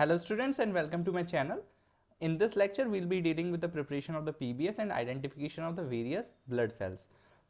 Hello students and welcome to my channel in this lecture we'll be dealing with the preparation of the PBS and identification of the various blood cells.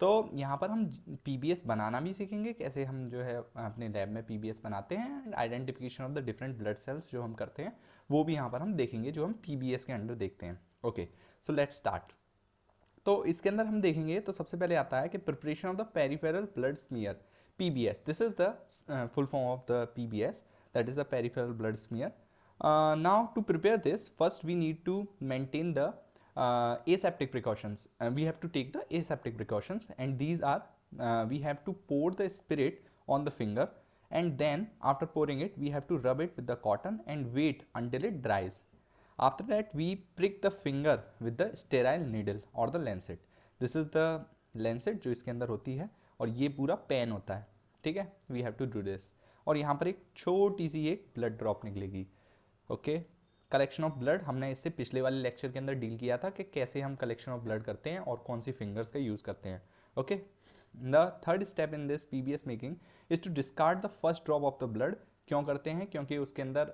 तो यहाँ पर हम PBS बनाना भी सीखेंगे कैसे हम जो है अपने लैब में PBS बनाते हैं and identification of the different blood cells जो हम करते हैं वो भी यहाँ पर हम देखेंगे जो हम PBS के अंडर देखते हैं ओके सो लेट स्टार्ट तो इसके अंदर हम देखेंगे तो सबसे पहले आता है कि preparation of the peripheral blood smear P B S this is the full form of the P that is the peripheral blood smear Uh, now to prepare this, first we need to maintain the uh, aseptic precautions. and Uh, we have to take the aseptic precautions and these are, uh, we have to pour the spirit on the finger and then after pouring it, we have to rub it with the cotton and wait until it dries. After that, we prick the finger with the sterile needle or the lancet. This is the lancet jo iske andar hoti hai aur ye pura pen hota hai theek hai we have to do this aur yahan par ek choti si ek blood drop niklegi okay collection of blood हमने इससे पिछले वाले lecture के अंदर deal किया था कि कैसे हम कलेक्शन ऑफ ब्लड करते हैं और कौन सी फिंगर्स का यूज़ करते हैं okay the third step in this P B S making is to discard the first drop of the blood क्यों करते हैं क्योंकि उसके अंदर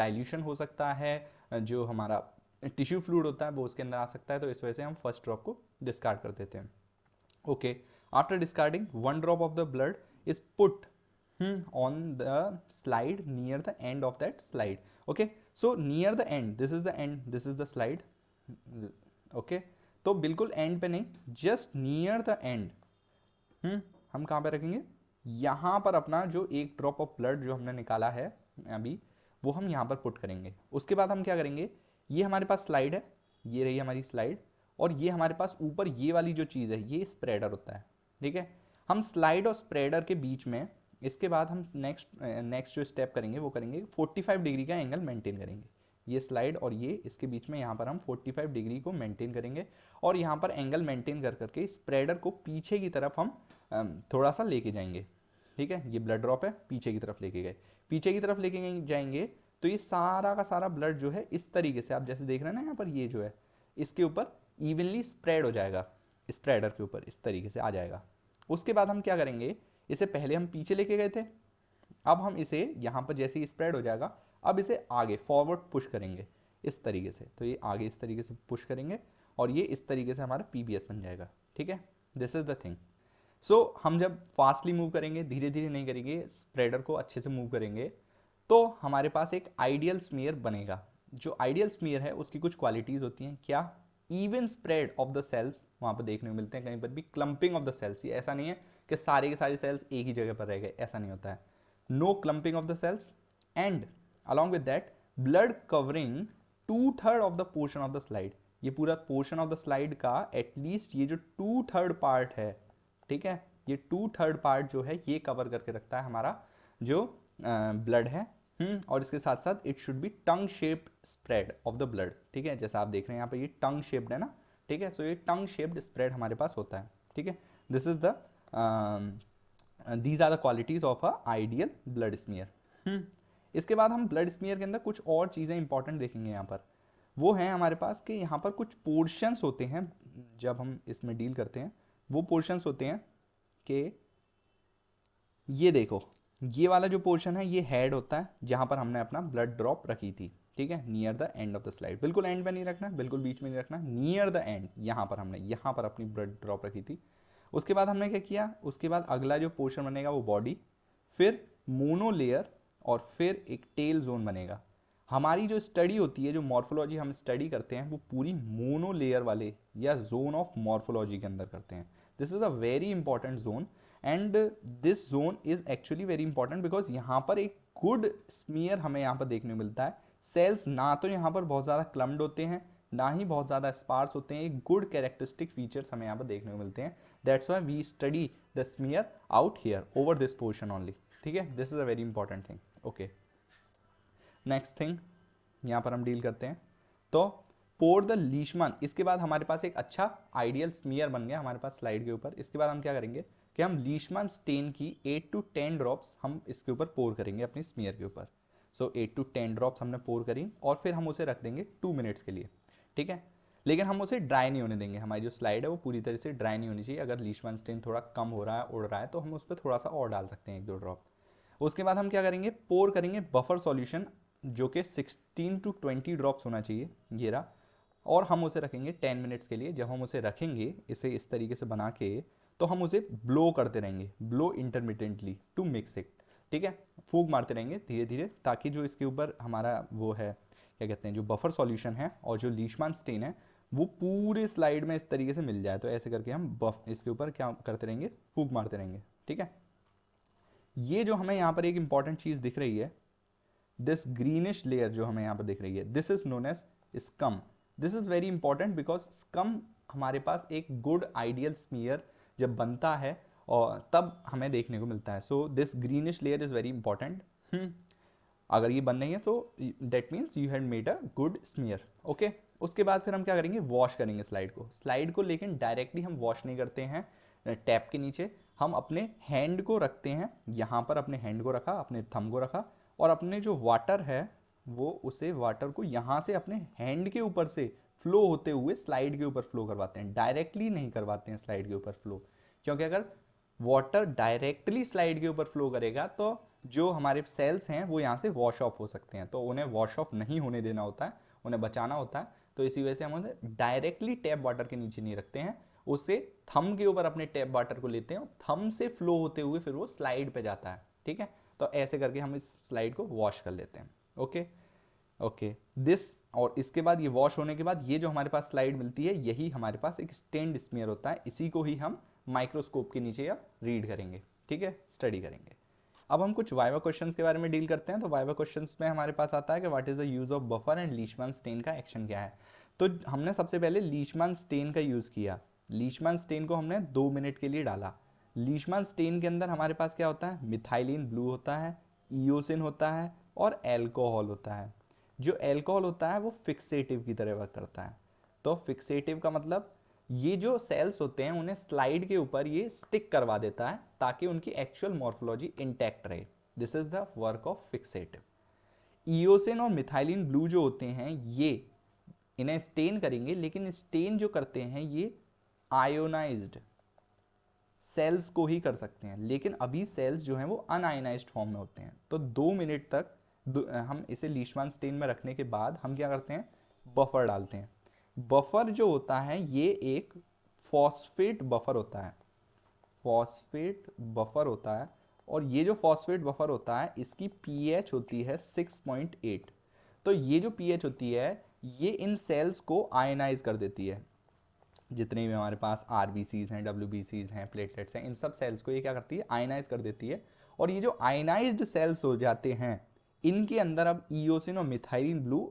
डाइल्यूशन हो सकता है जो हमारा टिश्यू फ्लूड होता है वो उसके अंदर आ सकता है तो इस वजह से हम फर्स्ट ड्रॉप को डिस्कार्ड कर देते हैं okay after discarding one drop of the blood is put Hmm, on the slide near the end of that slide okay so near the end this is the end this is the slide okay तो बिल्कुल and पे नहीं just near the and हम कहाँ पे रखेंगे यहाँ पर अपना जो एक ड्रॉप ऑफ ब्लड जो हमने निकाला है अभी वो हम यहाँ पर पुट करेंगे उसके बाद हम क्या करेंगे ये हमारे पास स्लाइड है ये रही हमारी स्लाइड और ये हमारे पास ऊपर ये वाली जो चीज़ है ये स्प्रेडर होता है ठीक है हम स्लाइड और स्प्रेडर के बीच में इसके बाद हम नेक्स्ट नेक्स्ट जो स्टेप करेंगे वो करेंगे 45 डिग्री का एंगल मेंटेन करेंगे ये स्लाइड और ये इसके बीच में यहाँ पर हम 45 डिग्री को मेंटेन करेंगे और यहाँ पर एंगल मेंटेन कर करके स्प्रेडर को पीछे की तरफ हम थोड़ा सा लेके जाएंगे ठीक है ये ब्लड ड्रॉप है पीछे की तरफ लेके गए पीछे की तरफ लेके जाएंगे तो ये सारा का सारा ब्लड जो है इस तरीके से आप जैसे देख रहे हैं ना यहाँ पर ये जो है इसके ऊपर इवनली स्प्रेड हो जाएगा स्प्रेडर के ऊपर इस तरीके से आ जाएगा उसके बाद हम क्या करेंगे इसे पहले हम पीछे लेके गए थे अब हम इसे यहाँ पर जैसे ही स्प्रेड हो जाएगा अब इसे आगे फॉरवर्ड पुश करेंगे इस तरीके से तो ये आगे इस तरीके से पुश करेंगे और ये इस तरीके से हमारा पी बन जाएगा ठीक है this is the thing so हम जब फास्टली मूव करेंगे धीरे धीरे नहीं करेंगे स्प्रेडर को अच्छे से मूव करेंगे तो हमारे पास एक आइडियल स्मेयर बनेगा जो आइडियल स्मेयर है उसकी कुछ क्वालिटीज़ होती हैं क्या even spread of the cells वहाँ पर देखने को मिलते हैं कहीं पर भी क्लम्पिंग ऑफ द सेल्स ये ऐसा नहीं है कि सारे के सारे सेल्स एक ही जगह पर रह गए ऐसा नहीं होता है no clumping of the cells and along with that blood covering two third of the portion of the slide ये पूरा पोर्शन ऑफ द स्लाइड का एटलीस्ट ये जो टू थर्ड पार्ट है ठीक है ये टू थर्ड पार्ट जो है ये कवर करके रखता है हमारा जो ब्लड uh, है हुँ? हम्म, और इसके साथ साथ it should be tongue shape spread of the blood ठीक है जैसा आप देख रहे हैं यहाँ पर ये टंग शेप्ड है ना ठीक है सो so, ये टंग शेप्ड स्प्रेड हमारे पास होता है ठीक है this is the um, these are the qualities of a ideal blood smear. Hmm. इसके बाद हम ब्लड स्मीयर के अंदर कुछ और चीज़ें इंपॉर्टेंट देखेंगे यहाँ पर वो हैं हमारे पास कि यहाँ पर कुछ पोर्शंस होते हैं जब हम इसमें डील करते हैं वो पोर्शंस होते हैं कि ये देखो ये वाला जो पोर्शन है ये हेड होता है जहाँ पर हमने अपना ब्लड ड्रॉप रखी थी ठीक है near the end of the slide बिल्कुल एंड में नहीं रखना बिल्कुल बीच में नहीं रखना नियर द एंड यहाँ पर हमने यहाँ पर अपनी ब्लड ड्रॉप रखी थी उसके बाद हमने क्या किया उसके बाद अगला जो पोर्शन बनेगा वो बॉडी फिर मोनोलेयर और फिर एक टेल जोन बनेगा हमारी जो स्टडी होती है जो मॉर्फोलॉजी हम स्टडी करते हैं वो पूरी मोनो लेयर वाले या जोन ऑफ मॉर्फोलॉजी के अंदर करते हैं this is a very important zone and this zone is actually very important because यहाँ पर एक गुड स्मीयर हमें यहाँ पर देखने मिलता है सेल्स ना तो यहाँ पर बहुत ज़्यादा क्लम्ड होते हैं ना ही बहुत ज़्यादा स्पार्स होते हैं एक गुड कैरेक्टरिस्टिक फीचर्स हमें यहाँ पर देखने को मिलते हैं that's why we study the smear out here over this portion only ठीक है this is a very important thing okay next thing यहाँ पर हम डील करते हैं तो पोर द लीशमन इसके बाद हमारे पास एक अच्छा आइडियल स्मीयर बन गया हमारे पास स्लाइड के ऊपर इसके बाद हम क्या करेंगे कि हम लीशमन स्टेन की एट टू टेन ड्रॉप्स हम इसके ऊपर पोर करेंगे अपनी स्मीयर के ऊपर so eight to ten drops हमने पोर करी और फिर हम उसे रख देंगे टू मिनट्स के लिए ठीक है लेकिन हम उसे ड्राई नहीं होने देंगे हमारी जो स्लाइड है वो पूरी तरह से ड्राई नहीं होनी चाहिए अगर लीशमैन स्टेन थोड़ा कम हो रहा है उड़ रहा है तो हम उस पर थोड़ा सा और डाल सकते हैं एक दो ड्रॉप उसके बाद हम क्या करेंगे पोर करेंगे बफर सॉल्यूशन जो कि 16 टू 20 ड्रॉप्स होना चाहिए ये रहा और हम उसे रखेंगे 10 मिनट्स के लिए जब हम उसे रखेंगे इसे इस तरीके से बना के तो हम उसे ब्लो करते रहेंगे blow intermittently to mix it ठीक है फूक मारते रहेंगे धीरे धीरे ताकि जो इसके ऊपर हमारा वो है क्या कहते हैं जो बफर सॉल्यूशन है और जो लीशमान स्टेन है वो पूरे स्लाइड में इस तरीके से मिल जाए तो ऐसे करके हम बफ इसके ऊपर क्या करते रहेंगे फूक मारते रहेंगे ठीक है ये जो हमें यहाँ पर एक इंपॉर्टेंट चीज़ दिख रही है दिस ग्रीनिश लेयर जो हमें यहाँ पर दिख रही है this is known as scum this is very important because scum हमारे पास एक गुड आइडियल स्मीयर जब बनता है और तब हमें देखने को मिलता है so this greenish layer is very important अगर ये बन नहीं है तो that means you had made a good smear okay उसके बाद फिर हम क्या करेंगे वॉश करेंगे स्लाइड को स्लाइड को लेकिन डायरेक्टली हम वॉश नहीं करते हैं टैप के नीचे हम अपने हैंड को रखते हैं यहाँ पर अपने हैंड को रखा अपने थम को रखा और अपने जो वाटर है वो उसे वाटर को यहाँ से अपने हैंड के ऊपर से फ्लो होते हुए स्लाइड के ऊपर फ्लो करवाते हैं डायरेक्टली नहीं करवाते हैं स्लाइड के ऊपर फ्लो क्योंकि अगर वाटर डायरेक्टली स्लाइड के ऊपर फ्लो करेगा तो जो हमारे सेल्स हैं वो यहाँ से वॉश ऑफ हो सकते हैं तो उन्हें वॉश ऑफ नहीं होने देना होता है उन्हें बचाना होता है तो इसी वजह से हम उन्हें डायरेक्टली टैप वाटर के नीचे नहीं रखते हैं उसे थम के ऊपर अपने टैप वाटर को लेते हैं थम से फ्लो होते हुए फिर वो स्लाइड पर जाता है ठीक है तो ऐसे करके हम इस स्लाइड को वॉश कर लेते हैं ओके ओके दिस और इसके बाद ये वॉश होने के बाद ये जो हमारे पास स्लाइड मिलती है यही हमारे पास एक स्टेंड स्मेयर होता है इसी को ही हम माइक्रोस्कोप के नीचे अब रीड करेंगे ठीक है स्टडी करेंगे अब हम कुछ वाइवा क्वेश्चंस के बारे में डील करते हैं तो वाइवा क्वेश्चंस में हमारे पास आता है कि what is the use of buffer and Leishman stain का एक्शन क्या है तो हमने सबसे पहले लीचमैन स्टेन का यूज़ किया लीचमैन स्टेन को हमने दो मिनट के लिए डाला लीचमैन स्टेन के अंदर हमारे पास क्या होता है मिथाइलिन ब्लू होता है ईओसिन होता है और एल्कोहल होता है जो एल्कोहल होता है वो फिक्सेटिव की तरह वर्क करता है तो फिक्सेटिव का मतलब ये जो सेल्स होते हैं उन्हें स्लाइड के ऊपर ये स्टिक करवा देता है ताकि उनकी एक्चुअल मॉर्फोलॉजी इंटैक्ट रहे this is the work of fixative eosin और मिथाइलिन ब्लू जो होते हैं ये इन्हें स्टेन करेंगे लेकिन स्टेन जो करते हैं ये आयोनाइज्ड सेल्स को ही कर सकते हैं लेकिन अभी सेल्स जो हैं वो अनआयोनाइज्ड फॉर्म में होते हैं तो दो मिनट तक दो, हम इसे लीशमान स्टेन में रखने के बाद हम क्या करते हैं बफर डालते हैं बफर जो होता है ये एक फॉस्फेट बफर होता है फॉस्फेट बफर होता है और ये जो फॉस्फेट बफर होता है इसकी पीएच होती है 6.8 तो ये जो पीएच होती है ये इन सेल्स को आयनाइज कर देती है जितने भी हमारे पास आर हैं डब्ल्यू हैं प्लेटलेट्स हैं इन सब सेल्स को ये क्या करती है आयनाइज कर देती है और ये जो आयनाइज्ड सेल्स हो जाते हैं इनके अंदर अब ईओसिन और मिथाइलिन ब्लू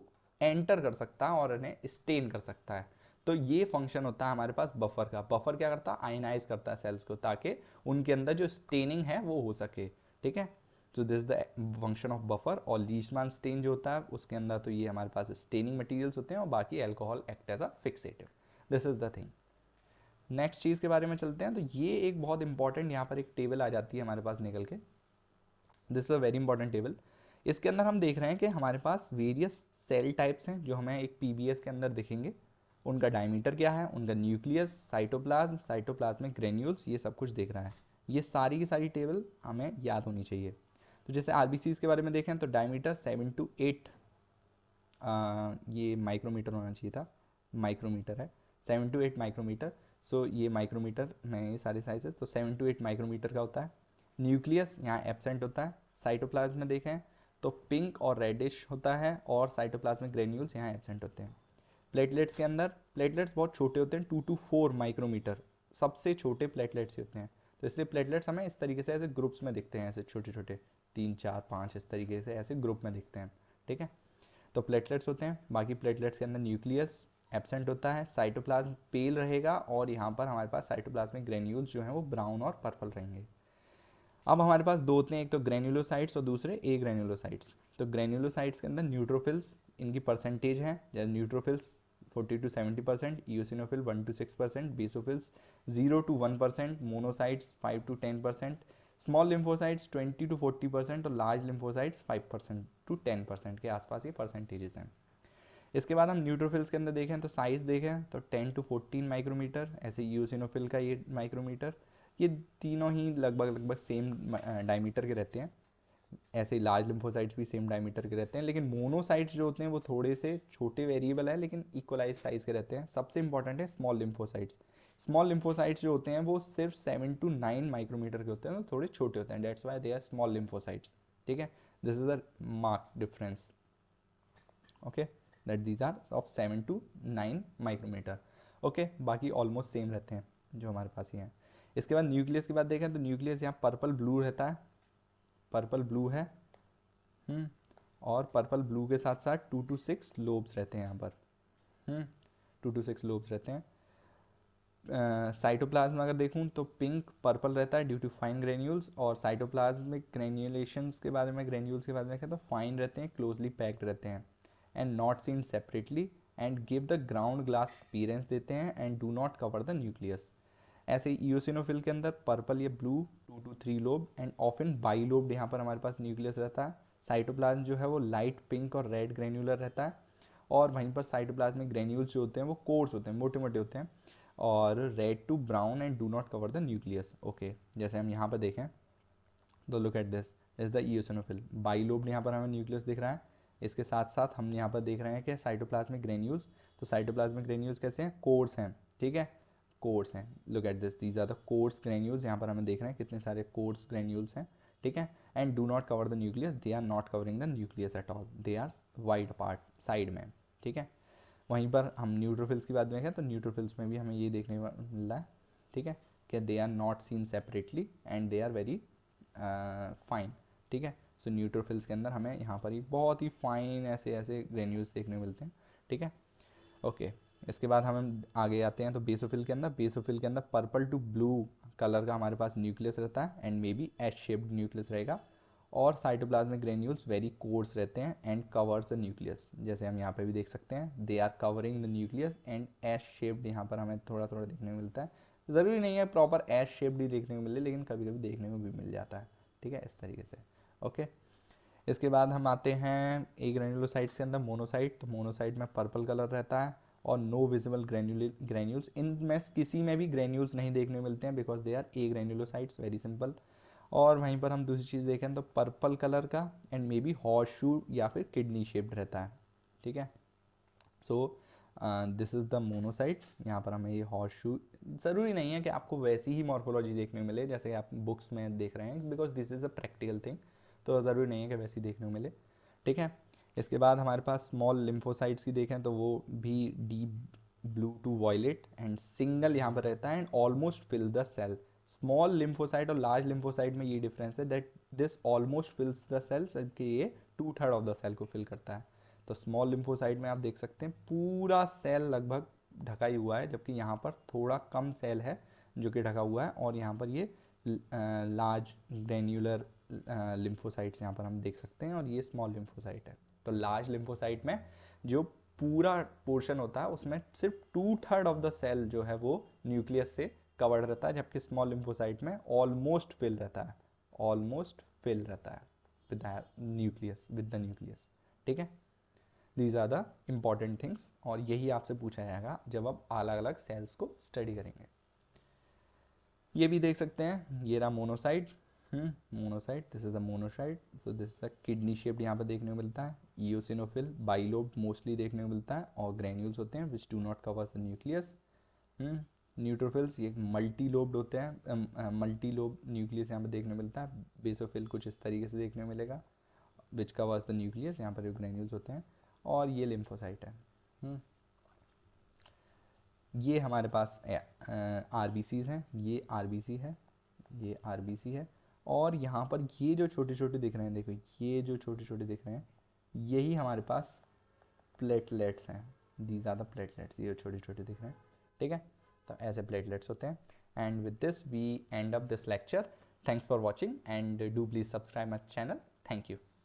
एंटर कर सकता है और इन्हें स्टेन कर सकता है तो ये फंक्शन होता है हमारे पास बफर का बफर क्या करता है आयनाइज करता है सेल्स को ताकि उनके अंदर जो स्टेनिंग है वो हो सके ठीक है तो this the function of buffer और लीजमान स्टेन जो होता है उसके अंदर तो ये हमारे पास स्टेनिंग मटेरियल्स होते हैं और बाकी alcohol act as a fixative this is the thing next चीज़ के बारे में चलते हैं तो ये एक बहुत इंपॉर्टेंट यहाँ पर एक टेबल आ जाती है हमारे पास निकल के this is a very important table इसके अंदर हम देख रहे हैं कि हमारे पास वेरियस सेल टाइप्स हैं जो हमें एक पीबीएस के अंदर दिखेंगे उनका डायमीटर क्या है उनका न्यूक्लियस साइटोप्लाज्म साइटोप्लाज्मिक ग्रेन्यूल्स ये सब कुछ देख रहा है ये सारी की सारी टेबल हमें याद होनी चाहिए तो जैसे आर के बारे में देखें तो डायमीटर सेवन टू एट ये माइक्रोमीटर होना चाहिए था माइक्रोमीटर है seven to eight micrometre so ये माइक्रोमीटर में ये सारे साइजेस तो सेवन टू एट माइक्रोमीटर का होता है न्यूक्लियस यहाँ एबसेंट होता है साइटोप्लाज्म में देखें तो पिंक और रेडिश होता है और साइटोप्लाज्मिक ग्रेन्यूल्स यहाँ एबसेंट होते हैं प्लेटलेट्स के अंदर प्लेटलेट्स बहुत छोटे होते हैं टू टू फोर माइक्रोमीटर सबसे छोटे प्लेटलेट्स ही होते हैं तो इसलिए प्लेटलेट्स हमें इस तरीके से ऐसे ग्रुप्स में दिखते हैं ऐसे छोटे छोटे तीन चार पाँच इस तरीके से ऐसे ग्रुप में दिखते हैं ठीक है तो प्लेटलेट्स होते हैं बाकी प्लेटलेट्स के अंदर न्यूक्लियस एबसेंट होता है साइटोप्लाज्म पेल रहेगा और यहाँ पर हमारे पास साइटोप्लाज्मिक ग्रेन्यूल्स जो हैं वो ब्राउन और पर्पल रहेंगे अब हमारे पास दो होते हैं एक तो ग्रेन्यूलोसाइट्स और दूसरे ए ग्रेन्यूलोसाइट्स तो ग्रेन्यूलोसाइट्स के अंदर न्यूट्रोफिल्स इनकी परसेंटेज है जैसे neutrophils 40 to 70 percent eosinophil 1 to 6 percent basophils 0 to 1 percent monocytes 5 to 10 percent small lymphocytes 20 to 40 percent और large lymphocytes 5 percent to 10 percent के आसपास ये परसेंटेजेस हैं इसके बाद हम न्यूट्रोफिल्स के अंदर देखें तो साइज़ देखें तो 10 टू 14 माइक्रोमीटर ऐसे यूसिनोफिल का ये माइक्रोमीटर ये तीनों ही लगभग लगभग सेम डायमीटर के रहते हैं ऐसे लार्ज लिम्फोसाइट्स भी सेम डायमीटर के रहते हैं लेकिन मोनोसाइट्स जो होते हैं वो थोड़े से छोटे वेरिएबल हैं लेकिन इक्वलाइज साइज के रहते हैं सबसे इंपॉर्टेंट है स्मॉल लिम्फोसाइट्स स्मॉल लिम्फोसाइट्स जो होते हैं वो सिर्फ सेवन टू नाइन माइक्रोमीटर के होते हैं तो थोड़े छोटे होते हैं that's why they are small lymphocytes ठीक है this is the mark difference okay that these are of seven to nine micrometre okay बाकी ऑलमोस्ट सेम रहते हैं जो हमारे पास ही हैं इसके बाद न्यूक्लियस के बाद देखें तो न्यूक्लियस यहाँ पर्पल ब्लू रहता है पर्पल ब्लू है हम्म, और पर्पल ब्लू के साथ साथ टू टू सिक्स लोब्स रहते हैं यहाँ पर hmm, two to six lobes रहते हैं साइटोप्लाज्म अगर देखूँ तो पिंक पर्पल रहता है ड्यू टू फाइन ग्रेन्यूल्स और साइटोप्लाज्मिक ग्रेन्यूलेशन के बारे में ग्रेन्यूल्स के बारे में देखें तो फाइन रहते हैं क्लोजली पैक्ड रहते हैं and not seen separately and give the ground glass appearance देते हैं and do not cover the nucleus ऐसे ईओसिनोफिल के अंदर पर्पल या blue two to three lobe and often bilobed यहाँ पर हमारे पास न्यूक्लियस रहता है साइटोप्लाज्म जो है वो लाइट पिंक और रेड ग्रेन्यूलर रहता है और वहीं पर साइटोप्लाज्म में ग्रेन्यूल्स जो होते हैं वो कोर्स होते हैं मोटे मोटे होते हैं और red to brown and do not cover the nucleus okay जैसे हम यहाँ पर देखें तो look at this is the eosinophil bi lobe यहाँ पर हमें न्यूक्लियस दिख रहा है इसके साथ साथ हम यहाँ पर देख रहे हैं कि साइटोप्लाज्मिक ग्रेन्यूल्स तो साइटोप्लाज्मिक ग्रेन्यूल्स कैसे हैं कोर्स हैं ठीक है कोर्स हैं look at this these are the coarse granules यहाँ पर हमें देख रहे हैं कितने सारे कोर्स ग्रेन्यूल्स हैं ठीक है and do not cover the nucleus they are not covering the nucleus at all they are wide part side में ठीक है वहीं पर हम न्यूट्रोफिल्स की बात देखें तो न्यूट्रोफिल्स में भी हमें ये देखने को मिल रहा है ठीक है कि they are not seen separately and they are very fine ठीक है सो न्यूट्रोफिल्स के अंदर हमें यहाँ पर ही बहुत ही फाइन ऐसे ऐसे ग्रेन्यूल्स देखने को मिलते हैं ठीक है ओके okay. इसके बाद हम आगे आते हैं तो बेसोफिल के अंदर बेसोफिल के अंदर पर्पल टू ब्लू कलर का हमारे पास न्यूक्लियस रहता है and may be H shaped nucleus रहेगा और साइटोप्लाज्मिक ग्रेन्यूल्स वेरी कोर्स रहते हैं एंड कवर्स द न्यूक्लियस जैसे हम यहाँ पे भी देख सकते हैं they are covering the nucleus and H shaped यहाँ पर हमें थोड़ा थोड़ा देखने को मिलता है ज़रूरी नहीं है प्रॉपर एच शेप्ड ही देखने को मिले लेकिन कभी कभी देखने को भी मिल जाता है ठीक है इस तरीके से ओके इसके बाद हम आते हैं एक ग्रेन्यूलोसाइट्स के अंदर मोनोसाइट तो मोनोसाइट में पर्पल कलर रहता है और नो विजिबल ग्रेन्यूल इन इनमें किसी में भी ग्रेन्यूल्स नहीं देखने मिलते हैं because they are a granulocytes very simple और वहीं पर हम दूसरी चीज़ देखें तो पर्पल कलर का and may be horseshoe या फिर किडनी शेप्ड रहता है ठीक है so this is the monocyte यहाँ पर हमें ये हॉर्स शू ज़रूरी नहीं है कि आपको वैसी ही मॉर्फोलॉजी देखने मिले जैसे आप बुक्स में देख रहे हैं because this is a practical thing तो ज़रूरी नहीं है कि वैसी देखने को मिले ठीक है इसके बाद हमारे पास स्मॉल लिम्फोसाइट्स की देखें तो वो भी deep blue to violet and single यहाँ पर रहता है and almost fill the cell small lymphocyte और लार्ज लिम्फोसाइट में ये डिफरेंस है that this almost fills the cells जबकि ये two third of the cell को फिल करता है तो स्मॉल लिम्फोसाइट में आप देख सकते हैं पूरा सेल लगभग ढका ही हुआ है जबकि यहाँ पर थोड़ा कम सेल है जो कि ढका हुआ है और यहाँ पर ये लार्ज ग्रेन्यूलर लिम्फोसाइट्स यहाँ पर हम देख सकते हैं और ये स्मॉल लिम्फोसाइट है तो लार्ज लिम्फोसाइट में जो पूरा पोर्शन होता है उसमें सिर्फ two third of the cell जो है वो न्यूक्लियस से कवर्ड रहता है जबकि स्मॉल लिम्फोसाइट में ऑलमोस्ट फिल रहता है ऑलमोस्ट फिल रहता है with nucleus with the nucleus ठीक है these are the important things और यही आपसे पूछा जाएगा जब आप अलग अलग सेल्स को स्टडी करेंगे ये भी देख सकते हैं ये रहा monocyte monocyte this is a monocyte so this is a kidney shaped यहाँ पर देखने को मिलता है ईओसिनोफिल बाइलोब मोस्टली देखने को मिलता है और ग्रेन्यूल्स होते हैं which do not covers the nucleus neutrophils ये मल्टी लोब्ड होते हैं मल्टी लोब न्यूक्लियस यहाँ पर देखने को मिलता है बेसोफिल कुछ इस तरीके से देखने को मिलेगा विच कवर्स द न्यूक्लियस यहाँ पर जो ग्रेन्यूल्स होते हैं और ये लिम्फोसाइट है हम्म। ये हमारे पास आर बी सीज हैं ये आर बी सी है ये आर बी सी है और यहाँ पर ये जो छोटे छोटे दिख रहे हैं देखो ये जो छोटे छोटे दिख रहे हैं यही हमारे पास प्लेटलेट्स हैं दी ज़्यादा प्लेटलेट्स ये छोटे छोटे दिख रहे हैं ठीक है तो ऐसे प्लेटलेट्स होते हैं and with this we end up this lecture thanks for watching and do please subscribe my channel thank you